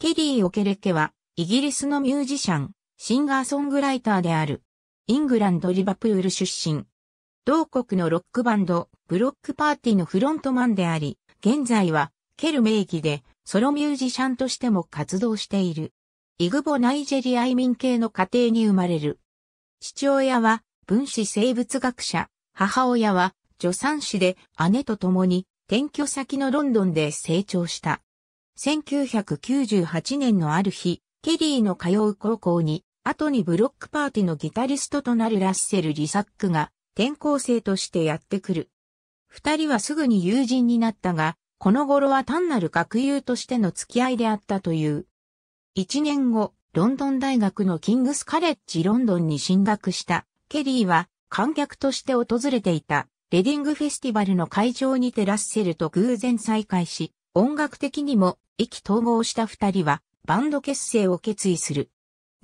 ケリー・オケレケは、イギリスのミュージシャン、シンガーソングライターである。イングランド・リバプール出身。同国のロックバンド、ブロックパーティーのフロントマンであり、現在は、ケル名義で、ソロミュージシャンとしても活動している。イグボ・ナイジェリア移民系の家庭に生まれる。父親は、分子生物学者、母親は、助産師で、姉と共に、転居先のロンドンで成長した。1998年のある日、ケリーの通う高校に、後にブロックパーティのギタリストとなるラッセル・リサックが転校生としてやってくる。二人はすぐに友人になったが、この頃は単なる学友としての付き合いであったという。一年後、ロンドン大学のキングスカレッジロンドンに進学したケリーは観客として訪れていたレディングフェスティバルの会場にてラッセルと偶然再会し、音楽的にも意気統合した二人はバンド結成を決意する。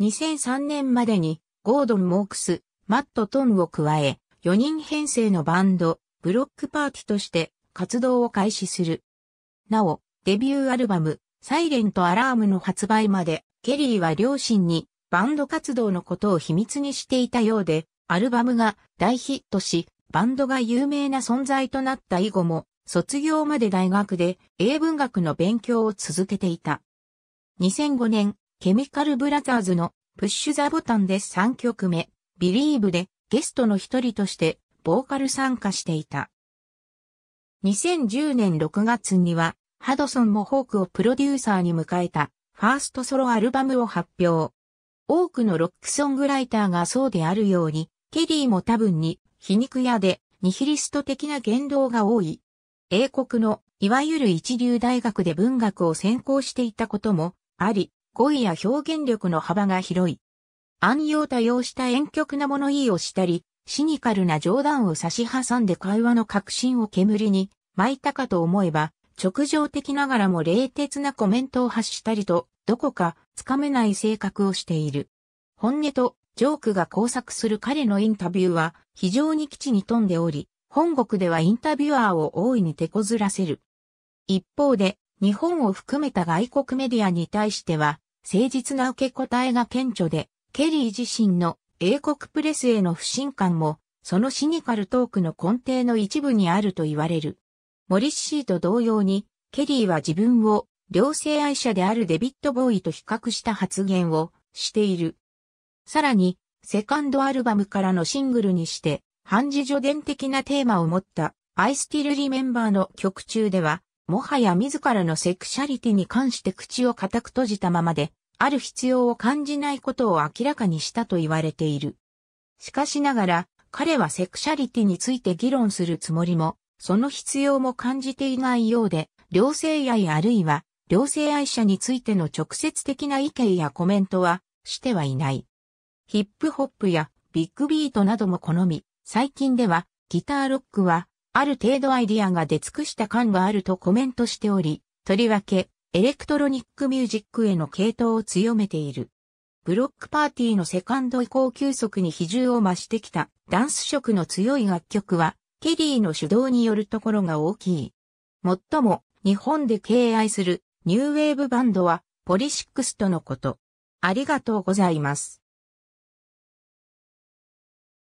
2003年までにゴードン・モークス、マット・トンを加え、4人編成のバンド、ブロックパーティとして活動を開始する。なお、デビューアルバム、サイレント・アラームの発売まで、ケリーは両親にバンド活動のことを秘密にしていたようで、アルバムが大ヒットし、バンドが有名な存在となった以後も、卒業まで大学で英文学の勉強を続けていた。2005年、ケミカルブラザーズのプッシュザボタンで3曲目、ビリーブでゲストの一人としてボーカル参加していた。2010年6月にはハドソンもホークをプロデューサーに迎えたファーストソロアルバムを発表。多くのロックソングライターがそうであるように、ケリーも多分に皮肉屋でニヒリスト的な言動が多い英国のいわゆる一流大学で文学を専攻していたこともあり、語彙や表現力の幅が広い。暗用多用した遠曲な物言いをしたり、シニカルな冗談を差し挟んで会話の核心を煙に巻いたかと思えば、直情的ながらも冷徹なコメントを発したりと、どこかつかめない性格をしている。本音とジョークが交錯する彼のインタビューは非常に基地に富んでおり、本国ではインタビュアーを大いに手こずらせる。一方で、日本を含めた外国メディアに対しては、誠実な受け答えが顕著で、ケリー自身の英国プレスへの不信感も、そのシニカルトークの根底の一部にあると言われる。モリッシーと同様に、ケリーは自分を、両性愛者であるデビット・ボーイと比較した発言をしている。さらに、セカンドアルバムからのシングルにして、半自助伝的なテーマを持ったアイスティルリメンバーの曲中では、もはや自らのセクシャリティに関して口を固く閉じたままで、ある必要を感じないことを明らかにしたと言われている。しかしながら、彼はセクシャリティについて議論するつもりも、その必要も感じていないようで、両性愛あるいは、両性愛者についての直接的な意見やコメントは、してはいない。ヒップホップやビッグビートなども好み、最近では、ギターロックは、ある程度アイディアが出尽くした感があるとコメントしており、とりわけ、エレクトロニックミュージックへの系統を強めている。ブロックパーティーのセカンド移行急速に比重を増してきたダンス色の強い楽曲は、ケリーの主導によるところが大きい。もっとも、日本で敬愛するニューウェーブバンドは、ポリシックスとのこと。ありがとうございます。